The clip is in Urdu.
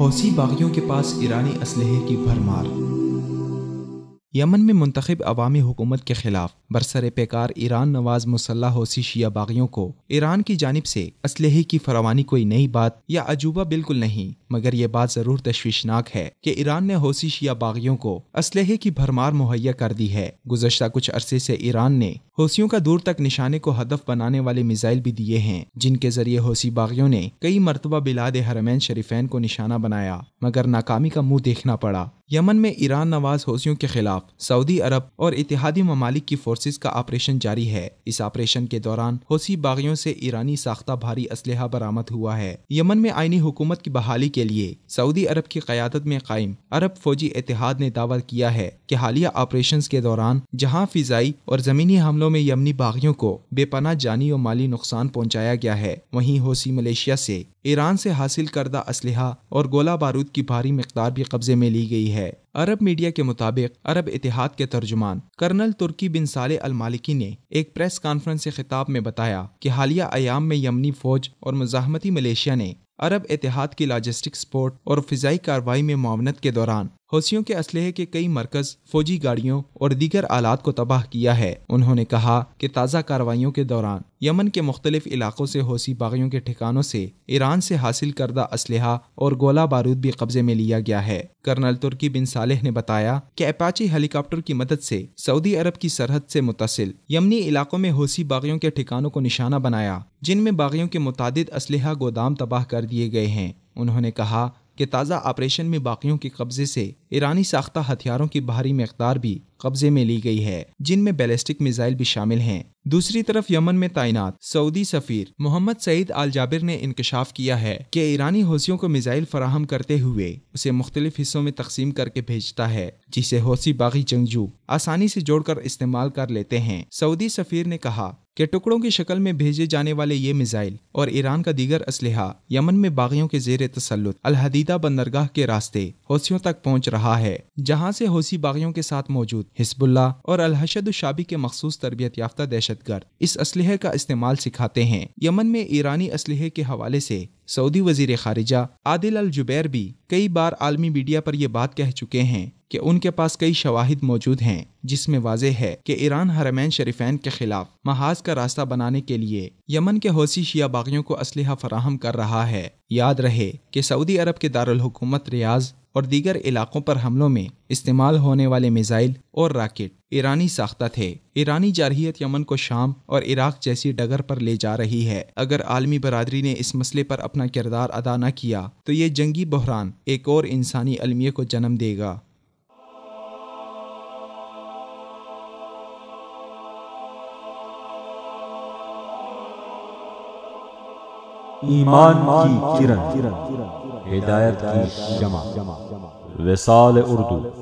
حوثی باغیوں کے پاس ایرانی اسلحے کی بھرمار یمن میں منتخب عوامی حکومت کے خلاف برسر پیکار ایران نواز مسلح حوثی شیعہ باغیوں کو ایران کی جانب سے اسلحے کی فراوانی کوئی نئی بات یا عجوبہ بالکل نہیں مگر یہ بات ضرور تشویشناک ہے کہ ایران نے حوثی شیعہ باغیوں کو اسلحے کی بھرمار مہیا کر دی ہے گزشتہ کچھ عرصے سے ایران نے حوثیوں کا دور تک نشانے کو ہدف بنانے والے میزائل بھی دیے ہیں جن کے ذریعے حوثی باغیوں نے کئی مرتبہ بلاد حرمین شریفین کو نشانہ بنایا مگر ناکامی کا منہ دیکھنا پڑا یمن میں ایران نواز حوثیوں کے خلاف سعودی عرب اور اتحادی ممالک کی فورسز کا آپریشن جاری ہے اس آپریشن کے دوران حوثی باغیوں سے ایرانی ساختہ بھاری اسلحہ برآمد ہوا ہے یمن میں آئینی حکومت کی بحالی کے لیے سعودی عرب کی قیادت میں قائم عرب فوجی اتحاد نے دعویٰ کیا ہے کہ حالیہ آپریشنز کے دوران جہاں فضائی اور زمینی حملوں میں یمنی باغیوں کو بے پناہ جانی اور مالی نقصان پہنچایا گیا ہے وہیں حوثی ملیشیا سے ایران سے حاصل کردہ اسلحہ اور گولہ بارود کی بھاری مقدار بھی قبضے میں لی گئی ہے عرب میڈیا کے مطابق عرب اتحاد کے ترجمان کرنل ترکی بن سالے المالکی نے ایک پریس کانفرنس سے خطاب میں بتایا کہ حالیہ ایام میں یمنی فوج اور مزاحمتی ملیشیا نے عرب اتحاد کی لاجسٹک سپورٹ اور فضائی کارروائی میں معاونت کے دوران حوثیوں کے اسلحے کے کئی مرکز فوجی گاڑیوں اور دیگر آلات کو تباہ کیا ہے انہوں نے کہا کہ تازہ کاروائیوں کے دوران یمن کے مختلف علاقوں سے حوثی باغیوں کے ٹھکانوں سے ایران سے حاصل کردہ اسلحہ اور گولہ بارود بھی قبضے میں لیا گیا ہے کرنل ترکی بن صالح نے بتایا کہ اپاچی ہیلی کاپٹر کی مدد سے سعودی عرب کی سرحد سے متصل یمنی علاقوں میں حوثی باغیوں کے ٹھکانوں کو نشانہ بنایا جن میں باغیوں کے متعدد اسلحہ گودام تباہ کر دیے گئے ہیں انہوں نے کہا کہ تازہ آپریشن میں باقیوں کے قبضے سے ایرانی ساختہ ہتھیاروں کی بھاری مقدار بھی قبضے میں لی گئی ہے جن میں بیلسٹک میزائل بھی شامل ہیں دوسری طرف یمن میں تعینات سعودی سفیر محمد سعید آل جابر نے انکشاف کیا ہے کہ ایرانی حوثیوں کو میزائل فراہم کرتے ہوئے اسے مختلف حصوں میں تقسیم کر کے بھیجتا ہے جسے حوثی باغی جنگجو آسانی سے جوڑ کر استعمال کر لیتے ہیں سعودی سفیر نے کہا کہ ٹکڑوں کی شکل میں بھیجے جانے والے یہ میزائل اور ایران کا دیگر اسلحہ یمن میں باغیوں کے زیر تسلط الحدیدہ بندرگاہ کے راستے حوثیوں تک پہنچ رہا ہے جہاں سے حوثی باغیوں کے ساتھ موجود حزب اللہ اور الحشد الشابی کے مخصوص تربیت یافتہ دہشت گرد اس اسلحے کا استعمال سکھاتے ہیں یمن میں ایرانی اسلحے کے حوالے سے سعودی وزیر خارجہ عادل الجبیر بھی کئی بار عالمی میڈیا پر یہ بات کہہ چکے ہیں کہ ان کے پاس کئی شواہد موجود ہیں جس میں واضح ہے کہ ایران حرمین شریفین کے خلاف محاذ کا راستہ بنانے کے لیے یمن کے حوثی شیعہ باغیوں کو اسلحہ فراہم کر رہا ہے یاد رہے کہ سعودی عرب کے دارالحکومت ریاض اور دیگر علاقوں پر حملوں میں استعمال ہونے والے میزائل اور راکٹ ایرانی ساختہ تھے ایرانی جارحیت یمن کو شام اور عراق جیسی ڈگر پر لے جا رہی ہے اگر عالمی برادری نے اس مسئلے پر اپنا کردار ادا نہ کیا تو یہ جنگی بحران ایک اور انسانی المیہ کو جنم دے گا ایمان کی کرن ہدایت کی شمع وصال اردو